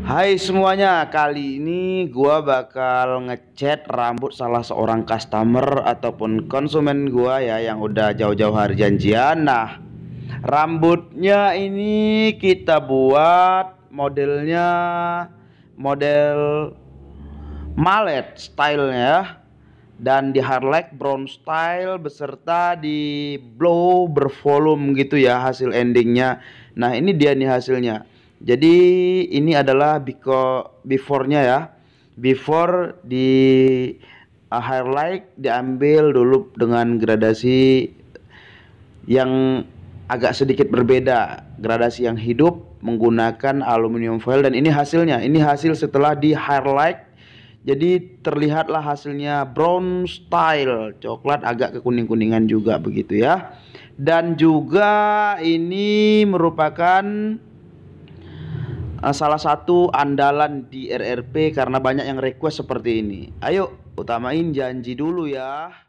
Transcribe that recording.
Hai semuanya, kali ini gua bakal ngechat rambut salah seorang customer ataupun konsumen gua ya yang udah jauh-jauh hari janjian. Nah, rambutnya ini kita buat modelnya model mallet stylenya ya dan di hardlight brown style beserta di blow bervolume gitu ya hasil endingnya nah ini dia nih hasilnya jadi ini adalah before-nya ya. Before di uh, highlight diambil dulu dengan gradasi yang agak sedikit berbeda gradasi yang hidup menggunakan aluminium foil dan ini hasilnya ini hasil setelah di highlight jadi terlihatlah hasilnya brown style coklat agak kekuning-kuningan juga begitu ya dan juga ini merupakan Eh, salah satu andalan di RRP karena banyak yang request seperti ini. Ayo utamain janji dulu ya.